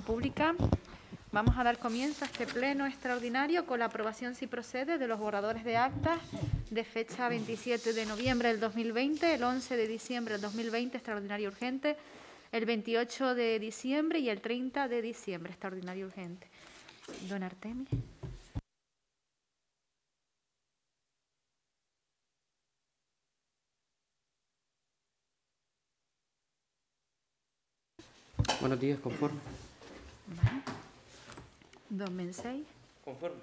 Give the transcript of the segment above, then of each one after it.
Pública. Vamos a dar comienzo a este pleno extraordinario con la aprobación, si procede, de los borradores de actas de fecha 27 de noviembre del 2020, el 11 de diciembre del 2020, extraordinario urgente, el 28 de diciembre y el 30 de diciembre, extraordinario urgente. Don Artemis. Buenos días, conforme. 2006. Conforme.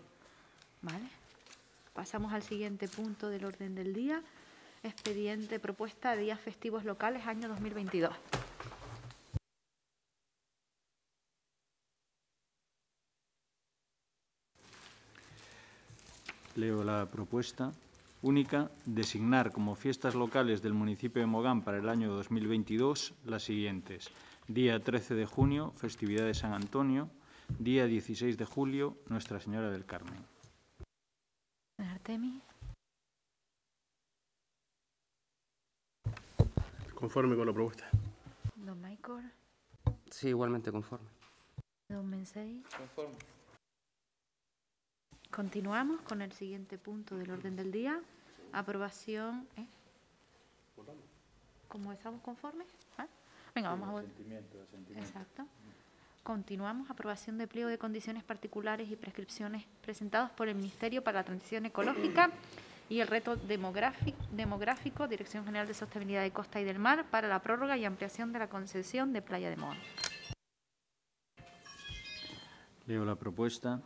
Vale. Pasamos al siguiente punto del orden del día. Expediente propuesta de días festivos locales año 2022. Leo la propuesta. Única, designar como fiestas locales del municipio de Mogán para el año 2022 las siguientes. Día 13 de junio, festividad de San Antonio. Día 16 de julio, Nuestra Señora del Carmen. Artemis. Conforme con la propuesta. Don Michael. Sí, igualmente conforme. Don Mensei. Conforme. Continuamos con el siguiente punto del orden del día. Aprobación. ¿eh? ¿Cómo estamos conformes? ¿Ah? Venga, vamos a volver. Exacto. Continuamos. Aprobación de pliego de condiciones particulares y prescripciones presentados por el Ministerio para la Transición Ecológica y el reto demográfico, Dirección General de Sostenibilidad de Costa y del Mar, para la prórroga y ampliación de la concesión de Playa de Món. Leo la propuesta.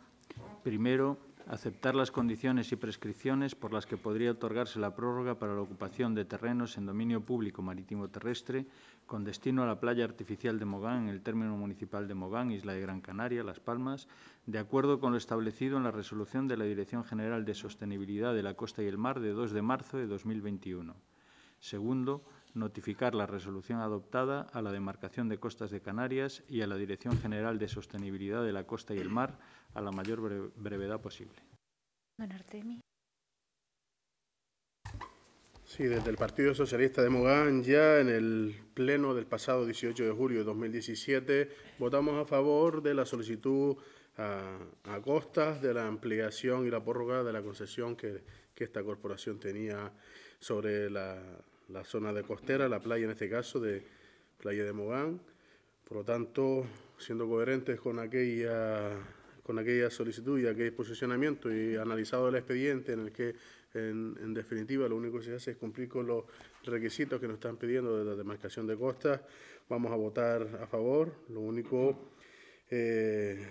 Primero, aceptar las condiciones y prescripciones por las que podría otorgarse la prórroga para la ocupación de terrenos en dominio público marítimo terrestre con destino a la playa artificial de Mogán en el término municipal de Mogán, Isla de Gran Canaria, Las Palmas, de acuerdo con lo establecido en la resolución de la Dirección General de Sostenibilidad de la Costa y el Mar de 2 de marzo de 2021. Segundo, notificar la resolución adoptada a la Demarcación de Costas de Canarias y a la Dirección General de Sostenibilidad de la Costa y el Mar a la mayor brevedad posible. Don Artemi. Sí, desde el Partido Socialista de Mogán, ya en el Pleno del pasado 18 de julio de 2017, votamos a favor de la solicitud a, costas de la ampliación y la prórroga de la concesión que, que esta corporación tenía sobre la, la zona de costera, la playa en este caso de Playa de Mogán. Por lo tanto, siendo coherentes con aquella, con aquella solicitud y aquel posicionamiento y analizado el expediente en el que, en, definitiva, lo único que se hace es cumplir con los requisitos que nos están pidiendo de la demarcación de costas, vamos a votar a favor. Lo único... Eh,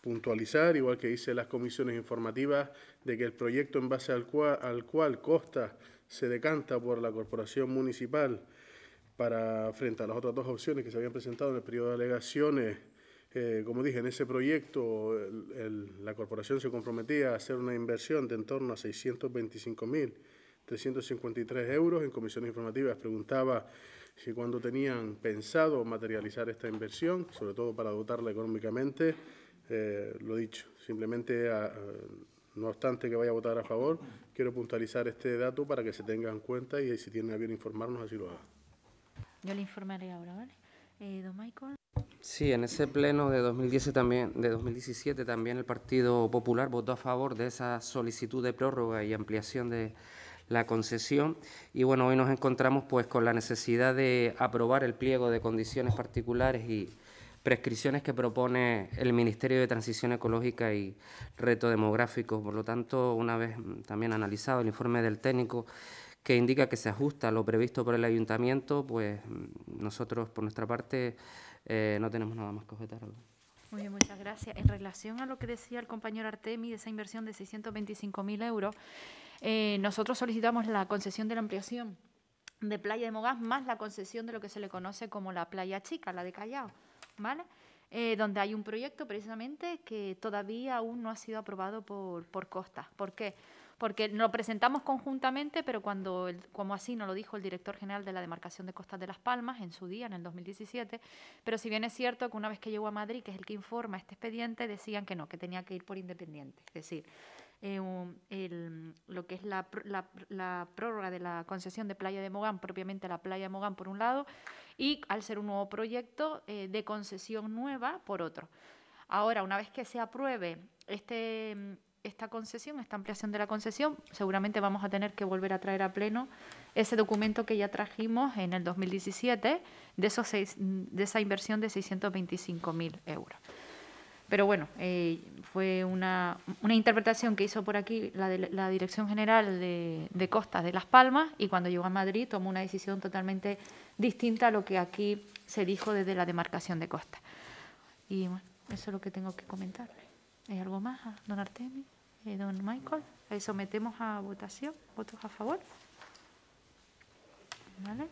puntualizar, igual que dice las comisiones informativas, de que el proyecto en base al cual, Costa se decanta por la corporación municipal para frente a las otras dos opciones que se habían presentado en el periodo de alegaciones, eh, como dije, en ese proyecto la corporación se comprometía a hacer una inversión de en torno a 625.353 euros en comisiones informativas. Preguntaba si cuando tenían pensado materializar esta inversión, sobre todo para dotarla económicamente. Eh, lo dicho, simplemente, no obstante que vaya a votar a favor, quiero puntualizar este dato para que se tenga en cuenta y si tiene a bien informarnos, así lo haga. Yo le informaré ahora, ¿vale? Eh, don Michael. Sí, en ese pleno de, 2010 también, de 2017 también el Partido Popular votó a favor de esa solicitud de prórroga y ampliación de la concesión y bueno, hoy nos encontramos pues con la necesidad de aprobar el pliego de condiciones particulares y, prescripciones que propone el Ministerio de Transición Ecológica y Reto Demográfico. Por lo tanto, una vez también analizado el informe del técnico que indica que se ajusta a lo previsto por el ayuntamiento, pues mm, nosotros por nuestra parte eh, no tenemos nada más que objetar. Muy bien, muchas gracias. En relación a lo que decía el compañero Artemi de esa inversión de 625.000 euros, eh, nosotros solicitamos la concesión de la ampliación de Playa de Mogás más la concesión de lo que se le conoce como la Playa Chica, la de Callao. ¿vale? Eh, donde hay un proyecto precisamente que todavía aún no ha sido aprobado por, por Costas. ¿Por qué? Porque lo presentamos conjuntamente, pero cuando, como así nos lo dijo el director general de la demarcación de Costas de Las Palmas en su día, en el 2017, pero si bien es cierto que una vez que llegó a Madrid, que es el que informa este expediente, decían que no, que tenía que ir por independiente. Es decir, eh, lo que es la, prórroga de la concesión de Playa de Mogán, propiamente la Playa de Mogán por un lado, y al ser un nuevo proyecto eh, de concesión nueva por otro. Ahora, una vez que se apruebe este, esta concesión, esta ampliación de la concesión, seguramente vamos a tener que volver a traer a pleno ese documento que ya trajimos en el 2017 de, esos de esa inversión de 625.000 euros. Pero bueno, eh, fue una, una, interpretación que hizo por aquí la, de, la Dirección General de, de, Costas de Las Palmas y cuando llegó a Madrid tomó una decisión totalmente distinta a lo que aquí se dijo desde la demarcación de costas. Y bueno, eso es lo que tengo que comentar. ¿Hay algo más, ah, don Artemis? Eh, don Michael? ¿Sometemos a votación? ¿Votos a favor? ¿Vale?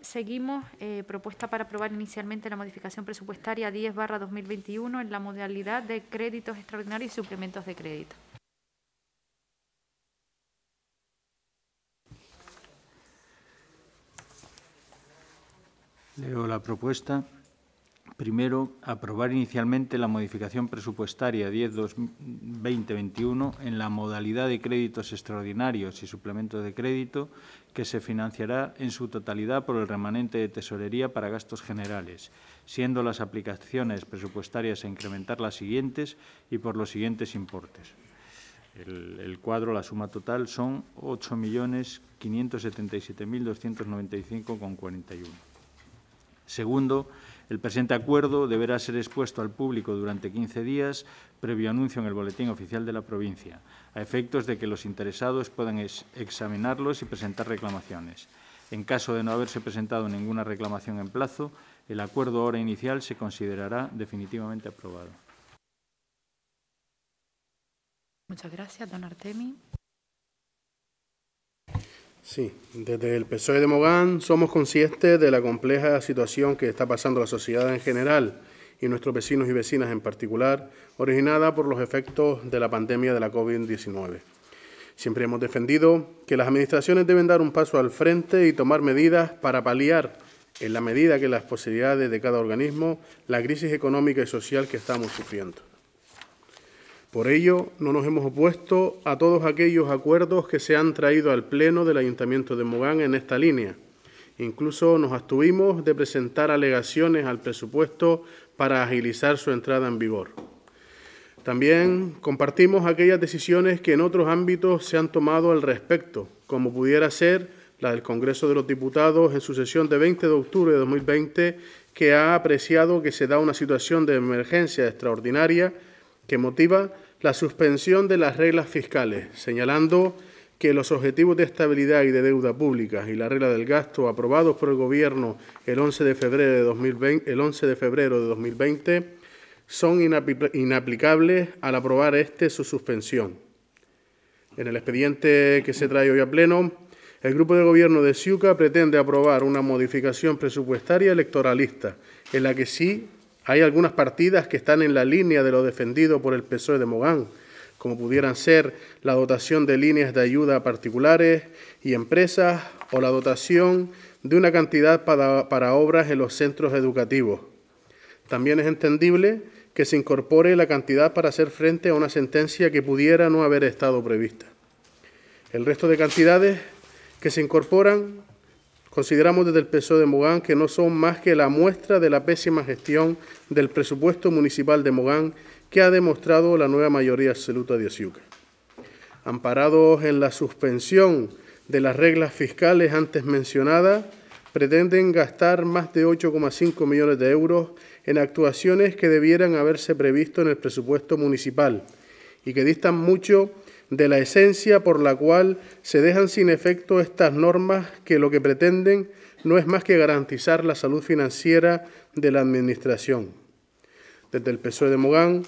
Seguimos, eh, propuesta para aprobar inicialmente la modificación presupuestaria 10 barra 2021 en la modalidad de créditos extraordinarios y suplementos de crédito. Leo la propuesta. Primero, aprobar inicialmente la modificación presupuestaria 10 en la modalidad de créditos extraordinarios y suplementos de crédito que se financiará en su totalidad por el remanente de tesorería para gastos generales, siendo las aplicaciones presupuestarias a incrementar las siguientes y por los siguientes importes. El, el cuadro, la suma total, son 8.577.295,41. Segundo, el presente acuerdo deberá ser expuesto al público durante 15 días, previo anuncio en el Boletín Oficial de la provincia, a efectos de que los interesados puedan examinarlos y presentar reclamaciones. En caso de no haberse presentado ninguna reclamación en plazo, el acuerdo hora inicial se considerará definitivamente aprobado. Muchas gracias, don Artemi. Sí, desde el PSOE de Mogán somos conscientes de la compleja situación que está pasando la sociedad en general y nuestros vecinos y vecinas en particular, originada por los efectos de la pandemia de la COVID-19. Siempre hemos defendido que las administraciones deben dar un paso al frente y tomar medidas para paliar, en la medida que las posibilidades de cada organismo, la crisis económica y social que estamos sufriendo. Por ello, no nos hemos opuesto a todos aquellos acuerdos que se han traído al Pleno del Ayuntamiento de Mogán en esta línea. Incluso nos abstuvimos de presentar alegaciones al presupuesto para agilizar su entrada en vigor. También compartimos aquellas decisiones que en otros ámbitos se han tomado al respecto, como pudiera ser la del Congreso de los Diputados en su sesión de 20 de octubre de 2020, que ha apreciado que se da una situación de emergencia extraordinaria que motiva la suspensión de las reglas fiscales, señalando que los objetivos de estabilidad y de deuda pública y la regla del gasto aprobados por el Gobierno el 11 de febrero de 2020, son inaplicables al aprobar este su suspensión. En el expediente que se trae hoy a pleno, el Grupo de Gobierno de Ciuca pretende aprobar una modificación presupuestaria electoralista en la que sí hay algunas partidas que están en la línea de lo defendido por el PSOE de Mogán, como pudieran ser la dotación de líneas de ayuda a particulares y empresas o la dotación de una cantidad para, obras en los centros educativos. También es entendible que se incorpore la cantidad para hacer frente a una sentencia que pudiera no haber estado prevista. El resto de cantidades que se incorporan Consideramos desde el PSOE de Mogán que no son más que la muestra de la pésima gestión del presupuesto municipal de Mogán que ha demostrado la nueva mayoría absoluta de Ociuca. Amparados en la suspensión de las reglas fiscales antes mencionadas, pretenden gastar más de 8,5 millones de euros en actuaciones que debieran haberse previsto en el presupuesto municipal y que distan mucho de la esencia por la cual se dejan sin efecto estas normas que lo que pretenden no es más que garantizar la salud financiera de la Administración. Desde el PSOE de Mogán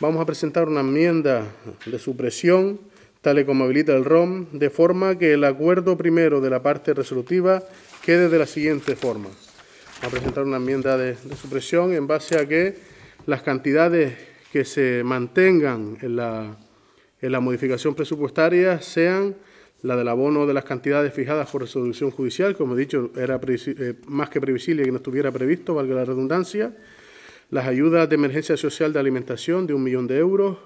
vamos a presentar una enmienda de supresión, tal y como habilita el ROM, de forma que el acuerdo primero de la parte resolutiva quede de la siguiente forma. Vamos a presentar una enmienda de, de supresión en base a que las cantidades que se mantengan en la en la modificación presupuestaria sean la del abono de las cantidades fijadas por resolución judicial, como he dicho, era eh, más que previsible que no estuviera previsto, valga la redundancia, las ayudas de emergencia social de alimentación de un millón de euros,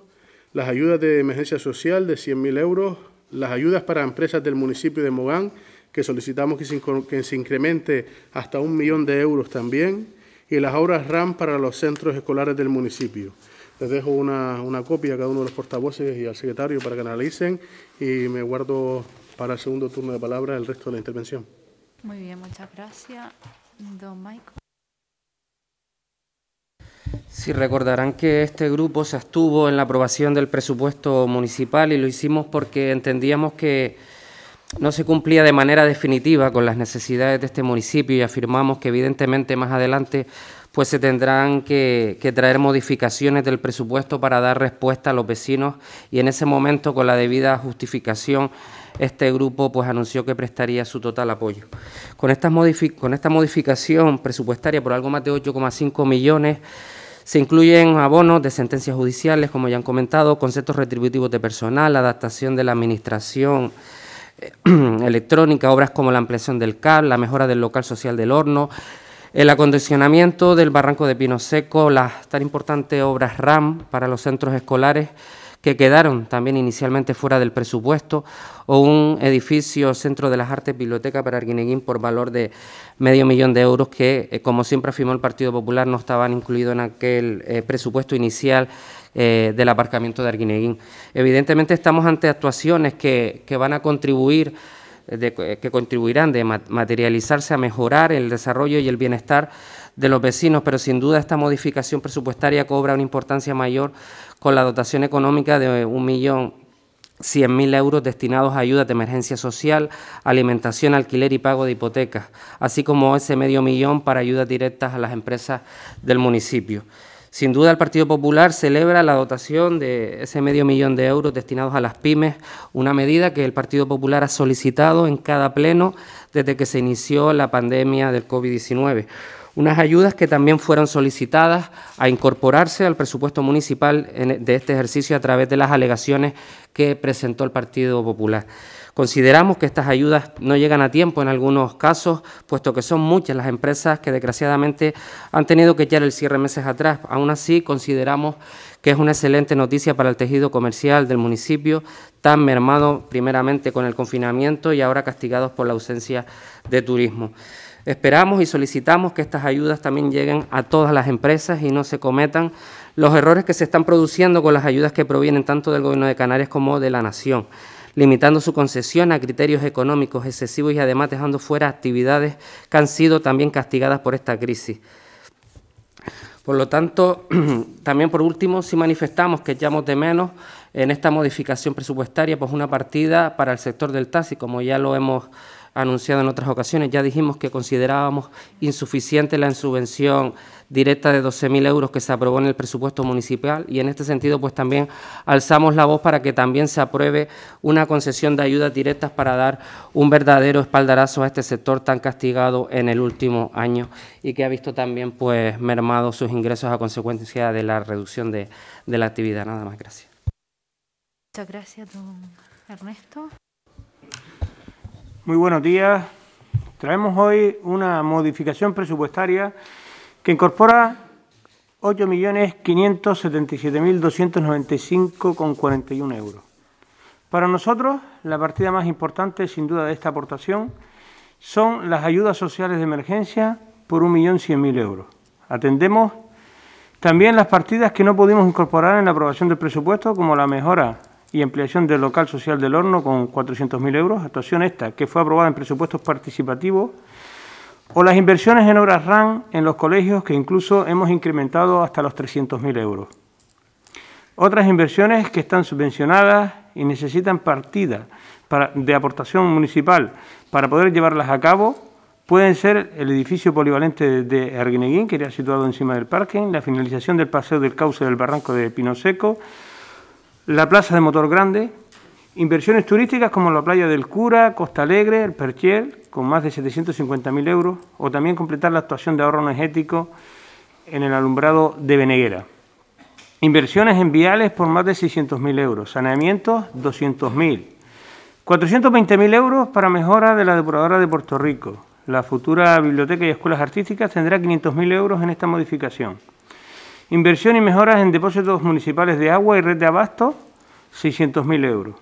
las ayudas de emergencia social de 100.000 euros, las ayudas para empresas del municipio de Mogán, que solicitamos que se, que se incremente hasta un millón de euros también, y las obras RAM para los centros escolares del municipio. Les dejo una, copia a cada uno de los portavoces y al secretario para que analicen y me guardo para el segundo turno de palabra el resto de la intervención. Muy bien, muchas gracias. Don Michael. Si recordarán que este grupo se abstuvo en la aprobación del presupuesto municipal y lo hicimos porque entendíamos que no se cumplía de manera definitiva con las necesidades de este municipio y afirmamos que evidentemente más adelante pues se tendrán que, traer modificaciones del presupuesto para dar respuesta a los vecinos y en ese momento, con la debida justificación, este grupo pues anunció que prestaría su total apoyo. Con, estas con esta modificación presupuestaria por algo más de 8,5 millones, se incluyen abonos de sentencias judiciales, como ya han comentado, conceptos retributivos de personal, adaptación de la administración eh, electrónica, obras como la ampliación del cab, la mejora del local social del horno, el acondicionamiento del barranco de Pino Seco, las tan importantes obras RAM para los centros escolares que quedaron también inicialmente fuera del presupuesto, o un edificio Centro de las Artes Biblioteca para Arguineguín por valor de medio millón de euros que, eh, como siempre afirmó el Partido Popular, no estaban incluidos en aquel eh, presupuesto inicial eh, del aparcamiento de Arguineguín. Evidentemente estamos ante actuaciones que, que van a contribuir eh, que contribuirán de materializarse a mejorar el desarrollo y el bienestar de los vecinos, pero sin duda esta modificación presupuestaria cobra una importancia mayor con la dotación económica de un millón euros destinados a ayudas de emergencia social, alimentación, alquiler y pago de hipotecas, así como ese medio millón para ayudas directas a las empresas del municipio. Sin duda, el Partido Popular celebra la dotación de ese medio millón de euros destinados a las pymes, una medida que el Partido Popular ha solicitado en cada pleno desde que se inició la pandemia del COVID-19. Unas ayudas que también fueron solicitadas a incorporarse al presupuesto municipal de este ejercicio a través de las alegaciones que presentó el Partido Popular. Consideramos que estas ayudas no llegan a tiempo en algunos casos, puesto que son muchas las empresas que desgraciadamente han tenido que echar el cierre meses atrás. Aún así, consideramos que es una excelente noticia para el tejido comercial del municipio, tan mermado primeramente con el confinamiento y ahora castigados por la ausencia de turismo. Esperamos y solicitamos que estas ayudas también lleguen a todas las empresas y no se cometan los errores que se están produciendo con las ayudas que provienen tanto del Gobierno de Canarias como de la Nación, limitando su concesión a criterios económicos excesivos y además dejando fuera actividades que han sido también castigadas por esta crisis. Por lo tanto, también por último, si manifestamos que echamos de menos en esta modificación presupuestaria, pues una partida para el sector del taxi, como ya lo hemos anunciado en otras ocasiones. Ya dijimos que considerábamos insuficiente la subvención directa de 12.000 euros que se aprobó en el presupuesto municipal y en este sentido pues también alzamos la voz para que también se apruebe una concesión de ayudas directas para dar un verdadero espaldarazo a este sector tan castigado en el último año y que ha visto también pues mermado sus ingresos a consecuencia de la reducción de, de la actividad. Nada más, gracias. Muchas gracias, don Ernesto. Muy buenos días. Traemos hoy una modificación presupuestaria que incorpora 8.577.295,41 euros. Para nosotros, la partida más importante, sin duda, de esta aportación son las ayudas sociales de emergencia por 1.100.000 euros. Atendemos también las partidas que no pudimos incorporar en la aprobación del presupuesto, como la mejora y ampliación del local social del horno con 400.000 euros, actuación esta que fue aprobada en presupuestos participativos, o las inversiones en obras RAN en los colegios que incluso hemos incrementado hasta los 300.000 euros. Otras inversiones que están subvencionadas y necesitan partida de aportación municipal para poder llevarlas a cabo pueden ser el edificio polivalente de Arguineguín, que era situado encima del parque, la finalización del paseo del cauce del barranco de Pino Seco, la plaza de Motor Grande, inversiones turísticas como la playa del Cura, Costa Alegre, el perchel con más de 750.000 euros, o también completar la actuación de ahorro energético en el alumbrado de Beneguera. Inversiones en viales por más de 600.000 euros, saneamientos 200.000, 420.000 euros para mejora de la depuradora de Puerto Rico. La futura biblioteca y escuelas artísticas tendrá 500.000 euros en esta modificación. Inversión y mejoras en depósitos municipales de agua y red de abasto, 600.000 euros.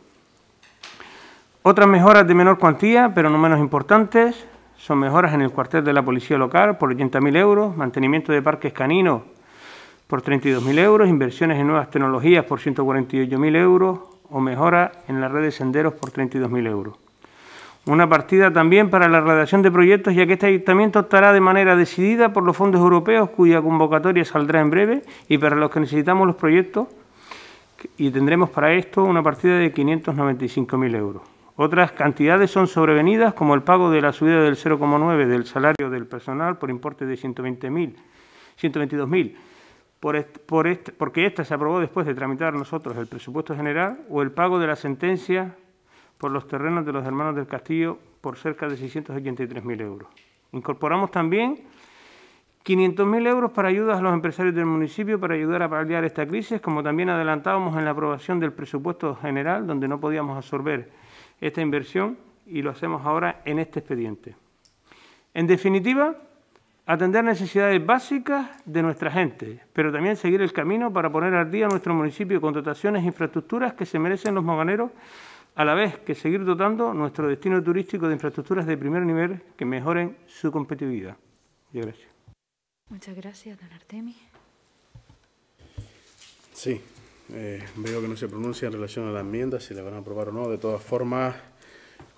Otras mejoras de menor cuantía, pero no menos importantes, son mejoras en el cuartel de la policía local por 80.000 euros, mantenimiento de parques caninos por 32.000 euros, inversiones en nuevas tecnologías por 148.000 euros o mejora en la red de senderos por 32.000 euros. Una partida también para la redacción de proyectos, ya que este ayuntamiento optará de manera decidida por los fondos europeos, cuya convocatoria saldrá en breve, y para los que necesitamos los proyectos, y tendremos para esto una partida de 595.000 euros. Otras cantidades son sobrevenidas, como el pago de la subida del 0,9 del salario del personal por importe de 120.000, 122.000, por por este, porque esta se aprobó después de tramitar nosotros el presupuesto general, o el pago de la sentencia por los terrenos de los hermanos del Castillo por cerca de 683.000 euros. Incorporamos también 500.000 euros para ayudas a los empresarios del municipio para ayudar a paliar esta crisis, como también adelantábamos en la aprobación del presupuesto general, donde no podíamos absorber esta inversión y lo hacemos ahora en este expediente. En definitiva, atender necesidades básicas de nuestra gente, pero también seguir el camino para poner al día nuestro municipio con dotaciones e infraestructuras que se merecen los moganeros a la vez que seguir dotando nuestro destino turístico de infraestructuras de primer nivel que mejoren su competitividad. gracias. Muchas gracias, don Artemi. Sí, eh, veo que no se pronuncia en relación a la enmienda, si la van a aprobar o no. De todas formas,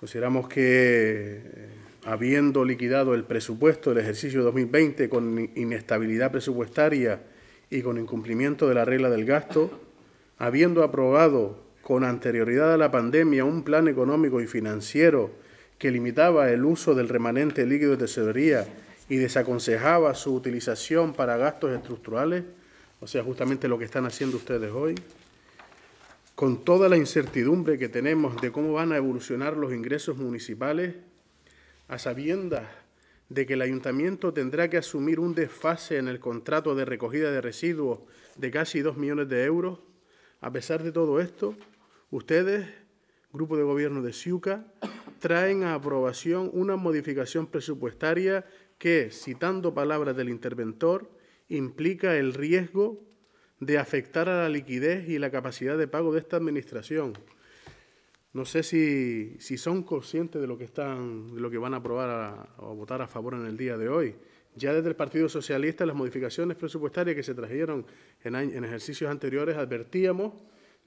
consideramos que, eh, habiendo liquidado el presupuesto del ejercicio 2020 con inestabilidad presupuestaria y con incumplimiento de la regla del gasto, habiendo aprobado con anterioridad a la pandemia un plan económico y financiero que limitaba el uso del remanente líquido de tesorería y desaconsejaba su utilización para gastos estructurales, o sea, justamente lo que están haciendo ustedes hoy, con toda la incertidumbre que tenemos de cómo van a evolucionar los ingresos municipales, a sabiendas de que el ayuntamiento tendrá que asumir un desfase en el contrato de recogida de residuos de casi 2 millones de euros, a pesar de todo esto, Ustedes, grupo de gobierno de Ciuca, traen a aprobación una modificación presupuestaria que, citando palabras del interventor, implica el riesgo de afectar a la liquidez y la capacidad de pago de esta administración. No sé si, son conscientes de lo que están, lo que van a aprobar a, o votar a favor en el día de hoy. Ya desde el Partido Socialista, las modificaciones presupuestarias que se trajeron en ejercicios anteriores, advertíamos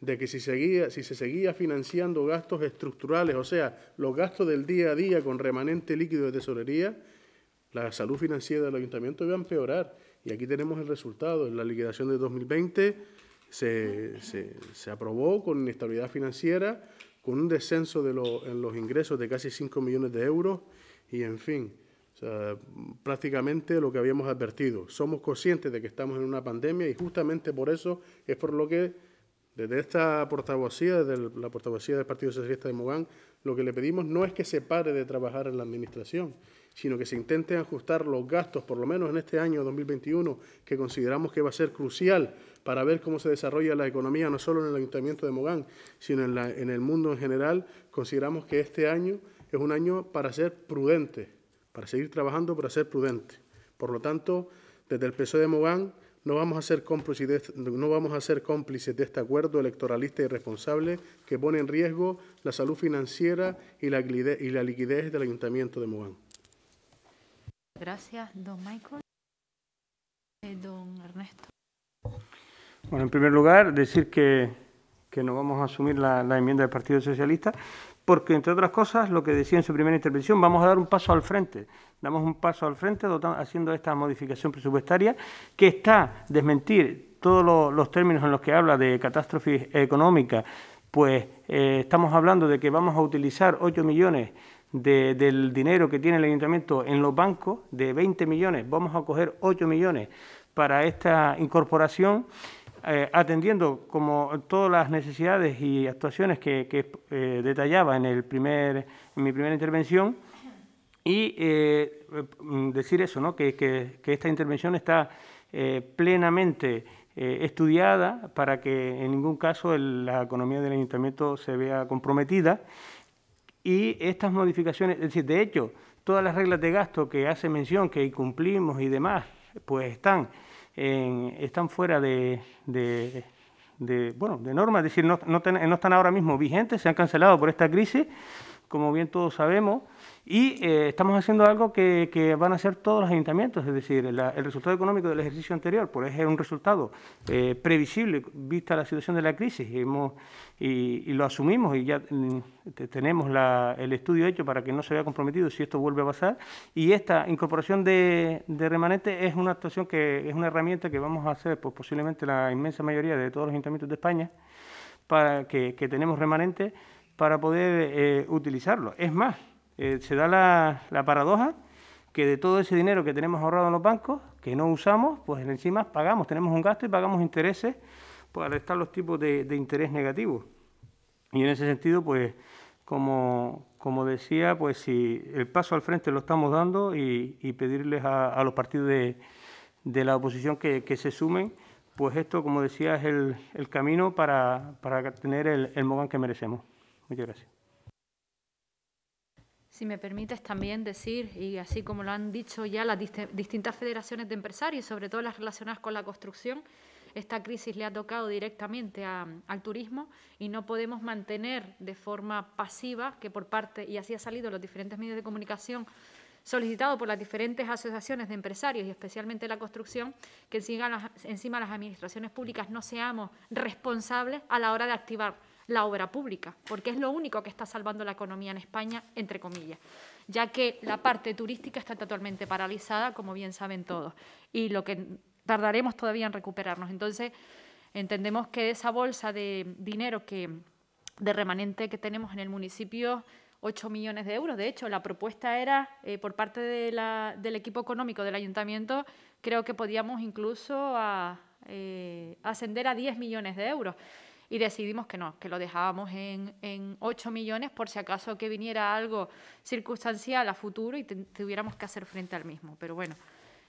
de que si, seguía, si se seguía financiando gastos estructurales, o sea, los gastos del día a día con remanente líquido de tesorería, la salud financiera del ayuntamiento iba a empeorar. Y aquí tenemos el resultado. En la liquidación de 2020 se, aprobó con inestabilidad financiera, con un descenso de en los ingresos de casi 5 millones de euros y, en fin, prácticamente lo que habíamos advertido. Somos conscientes de que estamos en una pandemia y justamente por eso es por lo que desde esta portavocía, desde la portavocía del Partido Socialista de Mogán, lo que le pedimos no es que se pare de trabajar en la Administración, sino que se intente ajustar los gastos, por lo menos en este año 2021, que consideramos que va a ser crucial para ver cómo se desarrolla la economía, no solo en el Ayuntamiento de Mogán, sino en, en el mundo en general. Consideramos que este año es un año para ser prudente, para seguir trabajando, para ser prudente. Por lo tanto, desde el PSOE de Mogán no vamos, a ser cómplices de, este acuerdo electoralista irresponsable que pone en riesgo la salud financiera y la, liquidez del Ayuntamiento de Mogán. Gracias, don Michael. Eh, don Ernesto. Bueno, en primer lugar, decir que, no vamos a asumir la enmienda del Partido Socialista porque, entre otras cosas, lo que decía en su primera intervención, vamos a dar un paso al frente damos un paso al frente haciendo esta modificación presupuestaria que está desmentir todos los, términos en los que habla de catástrofe económica, pues eh, estamos hablando de que vamos a utilizar 8 millones del dinero que tiene el ayuntamiento en los bancos, de 20 millones, vamos a coger 8 millones para esta incorporación, eh, atendiendo como todas las necesidades y actuaciones que, eh, detallaba en, el primer, en mi primera intervención y eh, mm, decir eso, ¿no? que, esta intervención está eh, plenamente eh, estudiada para que en ningún caso la economía del ayuntamiento se vea comprometida. Y estas modificaciones, es decir, de hecho, todas las reglas de gasto que hace mención, que cumplimos y demás, pues están, están fuera de, de bueno, de normas, es decir, no, están ahora mismo vigentes, se han cancelado por esta crisis, como bien todos sabemos, y eh, estamos haciendo algo que, van a hacer todos los ayuntamientos, es decir, el resultado económico del ejercicio anterior por eso es un resultado eh, previsible vista la situación de la crisis y, hemos, lo asumimos y ya mm, tenemos el estudio hecho para que no se vea comprometido si esto vuelve a pasar. Y esta incorporación de, de remanente es una actuación que es una herramienta que vamos a hacer pues, posiblemente la inmensa mayoría de todos los ayuntamientos de España para que, tenemos remanente para poder eh, utilizarlo. Es más, eh, se da la, paradoja que de todo ese dinero que tenemos ahorrado en los bancos, que no usamos, pues encima pagamos, tenemos un gasto y pagamos intereses pues, al estar los tipos de, interés negativos. Y en ese sentido, pues, como, como decía, pues si el paso al frente lo estamos dando y, pedirles a, los partidos de, la oposición que, se sumen, pues esto, como decía, es el, camino para, tener el, el Mogán que merecemos. Muchas gracias. Si me permites también decir, y así como lo han dicho ya las distintas federaciones de empresarios, sobre todo las relacionadas con la construcción, esta crisis le ha tocado directamente al turismo y no podemos mantener de forma pasiva que por parte, y así ha salido los diferentes medios de comunicación solicitado por las diferentes asociaciones de empresarios y especialmente la construcción, que encima las administraciones públicas no seamos responsables a la hora de activar la obra pública, porque es lo único que está salvando la economía en España, entre comillas, ya que la parte turística está totalmente paralizada, como bien saben todos, y lo que tardaremos todavía en recuperarnos. Entonces, entendemos que esa bolsa de dinero que de remanente que tenemos en el municipio 8 millones de euros. De hecho, la propuesta era, eh, por parte del equipo económico del ayuntamiento, creo que podíamos incluso eh, ascender a 10 millones de euros y decidimos que no, que lo dejábamos en, en 8 millones por si acaso que viniera algo circunstancial a futuro y tuviéramos que hacer frente al mismo. Pero bueno,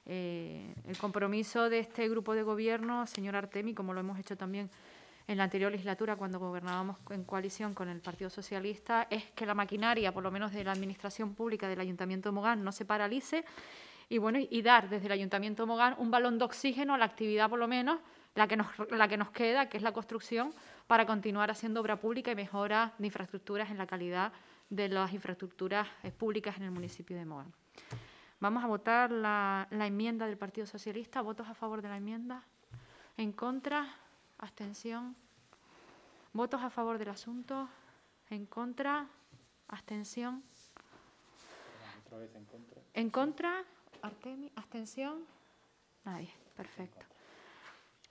eh, el compromiso de este grupo de gobierno, señor Artemi, como lo hemos hecho también en la anterior legislatura, cuando gobernábamos en coalición con el Partido Socialista, es que la maquinaria, por lo menos de la Administración Pública del Ayuntamiento de Mogán, no se paralice y, bueno, y dar desde el Ayuntamiento de Mogán un balón de oxígeno a la actividad, por lo menos, la que nos, la que nos queda, que es la construcción para continuar haciendo obra pública y mejora de infraestructuras en la calidad de las infraestructuras eh, públicas en el municipio de Moa. Vamos a votar la, enmienda del Partido Socialista. ¿Votos a favor de la enmienda? ¿En contra? ¿Abstención? ¿Votos a favor del asunto? ¿En contra? ¿Abstención? en contra. ¿En contra? ¿abstención? Nadie. Perfecto.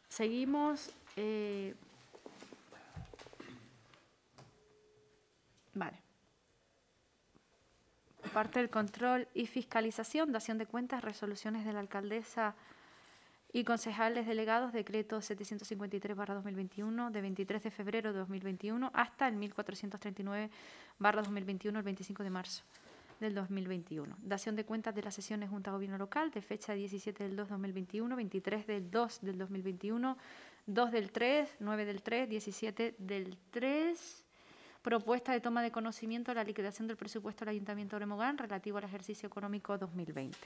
Seguimos. Eh, Vale. Parte del control y fiscalización, dación de cuentas, resoluciones de la alcaldesa y concejales delegados, decreto 753-2021 de 23 de febrero de 2021 hasta el 1439-2021, el 25 de marzo del 2021. Dación de cuentas de las sesiones Junta Gobierno Local de fecha 17 del 2 2021, 23 del 2 del 2021, 2 del 3, 9 del 3, 17 del 3, propuesta de toma de conocimiento de la liquidación del presupuesto del Ayuntamiento de Oremogán relativo al ejercicio económico 2020.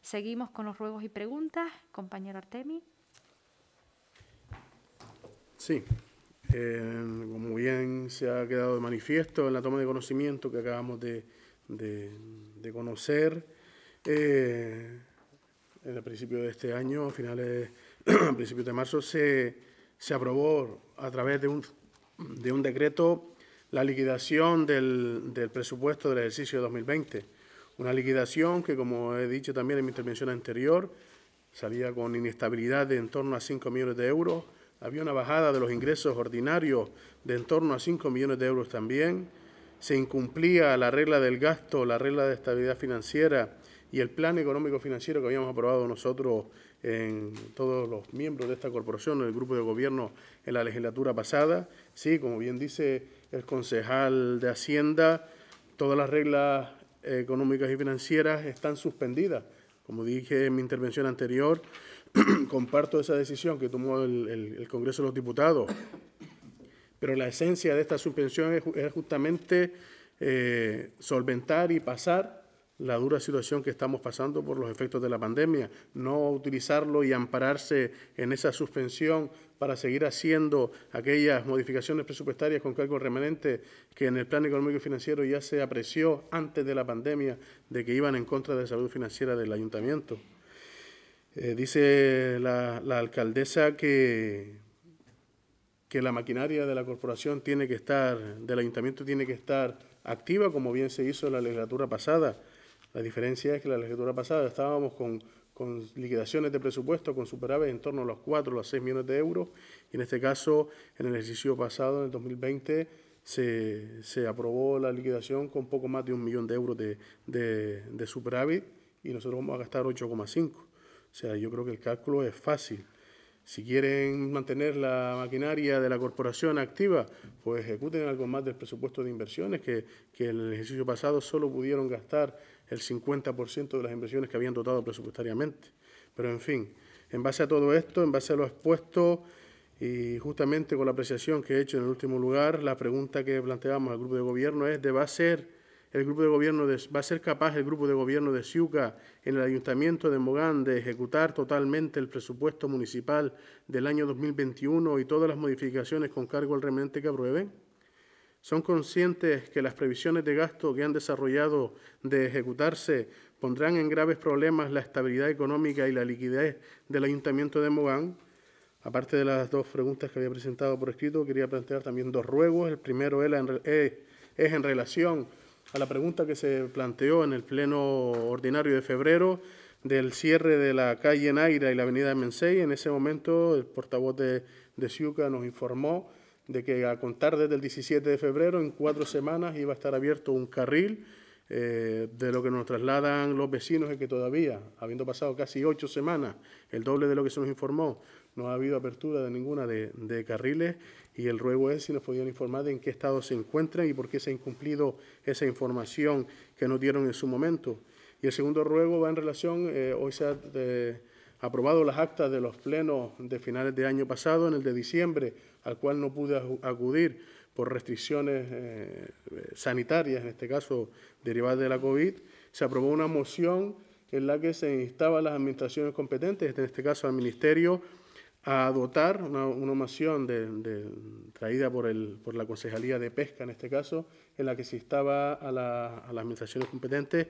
Seguimos con los ruegos y preguntas. Compañero Artemi. Sí, eh, como bien se ha quedado de manifiesto en la toma de conocimiento que acabamos de, conocer, eh, en el principio de este año, a finales, principios de marzo, se, aprobó a través de un, de un decreto la liquidación del, presupuesto del ejercicio 2020. Una liquidación que, como he dicho también en mi intervención anterior, salía con inestabilidad de en torno a 5 millones de euros. Había una bajada de los ingresos ordinarios de en torno a 5 millones de euros también. Se incumplía la regla del gasto, la regla de estabilidad financiera y el plan económico financiero que habíamos aprobado nosotros en todos los miembros de esta corporación, en el grupo de gobierno en la legislatura pasada. Sí, como bien dice el concejal de Hacienda, todas las reglas económicas y financieras están suspendidas. Como dije en mi intervención anterior, comparto esa decisión que tomó el, Congreso de los Diputados, pero la esencia de esta suspensión es, justamente eh, solventar y pasar la dura situación que estamos pasando por los efectos de la pandemia, no utilizarlo y ampararse en esa suspensión para seguir haciendo aquellas modificaciones presupuestarias con cargo remanente que en el Plan Económico y Financiero ya se apreció antes de la pandemia de que iban en contra de la salud financiera del ayuntamiento. Eh, dice la, alcaldesa que que la maquinaria de la corporación tiene que estar, del ayuntamiento tiene que estar activa, como bien se hizo en la legislatura pasada. La diferencia es que la legislatura pasada estábamos con, liquidaciones de presupuesto, con superávit en torno a los 4 o 6 millones de euros, y en este caso, en el ejercicio pasado, en el 2020, se, aprobó la liquidación con poco más de un millón de euros de, superávit y nosotros vamos a gastar 8,5. O sea, yo creo que el cálculo es fácil. Si quieren mantener la maquinaria de la corporación activa, pues ejecuten algo más del presupuesto de inversiones, que, que en el ejercicio pasado solo pudieron gastar el 50% de las inversiones que habían dotado presupuestariamente. Pero en fin, en base a todo esto, en base a lo expuesto y justamente con la apreciación que he hecho en el último lugar, la pregunta que planteamos al grupo de gobierno es de va a ser el grupo de gobierno va a ser capaz el grupo de gobierno de Ciuca en el ayuntamiento de Mogán de ejecutar totalmente el presupuesto municipal del año 2021 y todas las modificaciones con cargo al remanente que aprueben? son conscientes que las previsiones de gasto que han desarrollado de ejecutarse pondrán en graves problemas la estabilidad económica y la liquidez del Ayuntamiento de Mogán. Aparte de las dos preguntas que había presentado por escrito, quería plantear también dos ruegos. El primero es en relación a la pregunta que se planteó en el Pleno Ordinario de febrero del cierre de la calle Naira y la avenida Mensei. En ese momento el portavoz de, de Ciuca nos informó de que a contar desde el 17 de febrero, en cuatro semanas, iba a estar abierto un carril. Eh, de lo que nos trasladan los vecinos es que todavía, habiendo pasado casi ocho semanas, el doble de lo que se nos informó, no ha habido apertura de ninguna de, carriles y el ruego es si nos podían informar de en qué estado se encuentran y por qué se ha incumplido esa información que nos dieron en su momento. Y el segundo ruego va en relación, eh, hoy se ha... Eh, aprobado las actas de los plenos de finales de año pasado, en el de diciembre, al cual no pude acudir por restricciones eh, sanitarias, en este caso derivadas de la COVID, se aprobó una moción en la que se instaba a las administraciones competentes, en este caso al Ministerio, a dotar una, moción traída por, la Concejalía de Pesca, en este caso, en la que se instaba a las administraciones competentes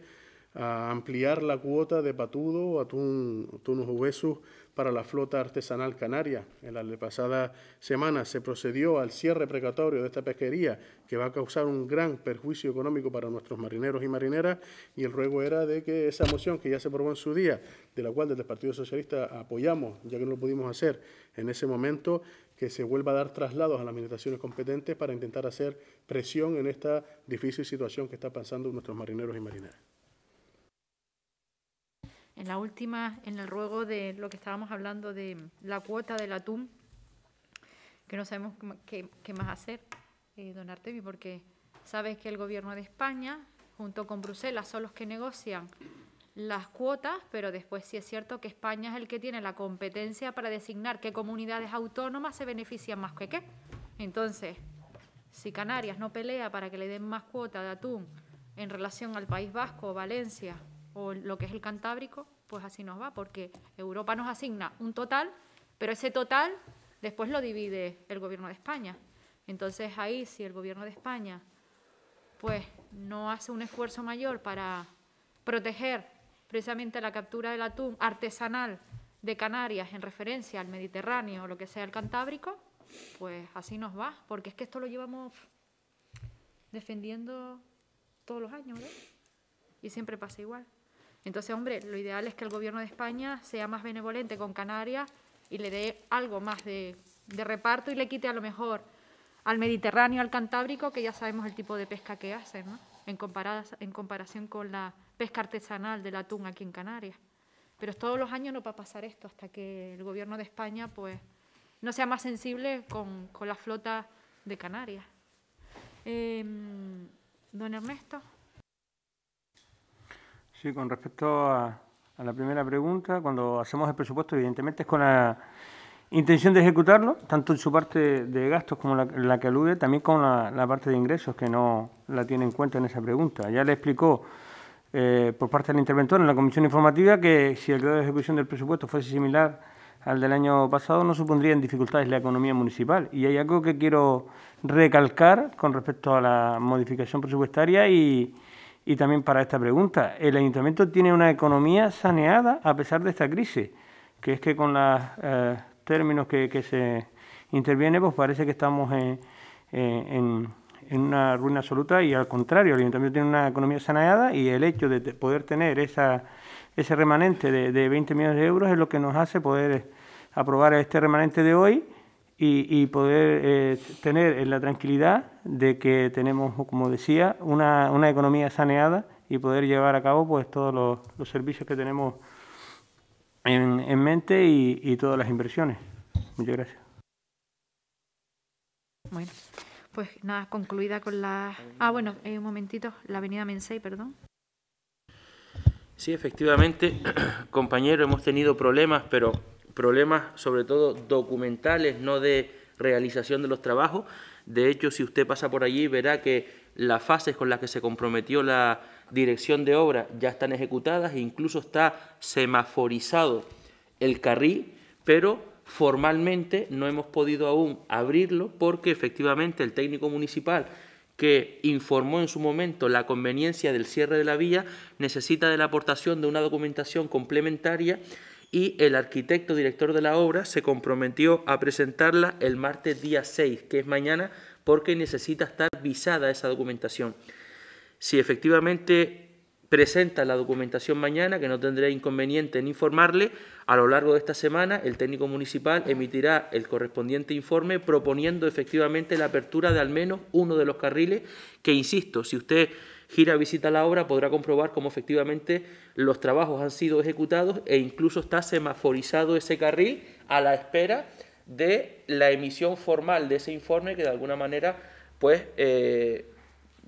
a ampliar la cuota de patudo, atún, tuno huesos para la flota artesanal canaria. En la pasada semana se procedió al cierre precatorio de esta pesquería que va a causar un gran perjuicio económico para nuestros marineros y marineras y el ruego era de que esa moción que ya se aprobó en su día, de la cual desde el Partido Socialista apoyamos, ya que no lo pudimos hacer en ese momento, que se vuelva a dar traslados a las administraciones competentes para intentar hacer presión en esta difícil situación que están pasando nuestros marineros y marineras. En la última, en el ruego de lo que estábamos hablando de la cuota del atún, que no sabemos qué, más hacer, eh, don porque sabes que el gobierno de España, junto con Bruselas, son los que negocian las cuotas, pero después sí es cierto que España es el que tiene la competencia para designar qué comunidades autónomas se benefician más que qué. Entonces, si Canarias no pelea para que le den más cuota de atún en relación al País Vasco o Valencia o lo que es el Cantábrico, pues así nos va, porque Europa nos asigna un total, pero ese total después lo divide el Gobierno de España. Entonces ahí si el Gobierno de España pues no hace un esfuerzo mayor para proteger precisamente la captura del atún artesanal de Canarias en referencia al Mediterráneo o lo que sea el Cantábrico, pues así nos va, porque es que esto lo llevamos defendiendo todos los años, Y siempre pasa igual. Entonces, hombre, lo ideal es que el gobierno de España sea más benevolente con Canarias y le dé algo más de, reparto y le quite a lo mejor al Mediterráneo, al Cantábrico, que ya sabemos el tipo de pesca que hacen, ¿no? en, en comparación con la pesca artesanal del atún aquí en Canarias. Pero todos los años no va a pasar esto hasta que el Gobierno de España pues, no sea más sensible con, la flota de Canarias. Em, don Ernesto. Sí, con respecto a, la primera pregunta, cuando hacemos el presupuesto, evidentemente es con la intención de ejecutarlo, tanto en su parte de gastos como la, la que alude, también con la, parte de ingresos, que no la tiene en cuenta en esa pregunta. Ya le explicó eh, por parte del interventor en la comisión informativa que si el grado de ejecución del presupuesto fuese similar al del año pasado, no supondrían dificultades la economía municipal. Y hay algo que quiero recalcar con respecto a la modificación presupuestaria y y también para esta pregunta. El ayuntamiento tiene una economía saneada a pesar de esta crisis, que es que con los eh, términos que, se interviene, pues parece que estamos en, una ruina absoluta y al contrario, el ayuntamiento tiene una economía saneada y el hecho de poder tener esa, ese remanente de, de 20 millones de euros es lo que nos hace poder aprobar este remanente de hoy y, poder eh, tener la tranquilidad de que tenemos, como decía, una, una, economía saneada y poder llevar a cabo pues, todos los, servicios que tenemos en, en mente y, todas las inversiones. Muchas gracias. Bueno, pues nada, concluida con la... Ah, bueno, eh, un momentito, la avenida Mensei, perdón. Sí, efectivamente, compañero, hemos tenido problemas, pero problemas sobre todo documentales, no de realización de los trabajos. De hecho, si usted pasa por allí, verá que las fases con las que se comprometió la dirección de obra ya están ejecutadas e incluso está semaforizado el carril, pero formalmente no hemos podido aún abrirlo porque efectivamente el técnico municipal que informó en su momento la conveniencia del cierre de la vía necesita de la aportación de una documentación complementaria y el arquitecto director de la obra se comprometió a presentarla el martes día 6, que es mañana, porque necesita estar visada esa documentación. Si efectivamente presenta la documentación mañana, que no tendré inconveniente en informarle, a lo largo de esta semana el técnico municipal emitirá el correspondiente informe proponiendo efectivamente la apertura de al menos uno de los carriles, que insisto, si usted gira visita la obra podrá comprobar cómo efectivamente los trabajos han sido ejecutados e incluso está semaforizado ese carril a la espera de la emisión formal de ese informe que de alguna manera pues eh,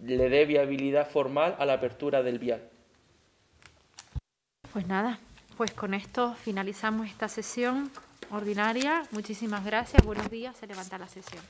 le dé viabilidad formal a la apertura del vial. Pues nada, pues con esto finalizamos esta sesión ordinaria. Muchísimas gracias, buenos días, se levanta la sesión.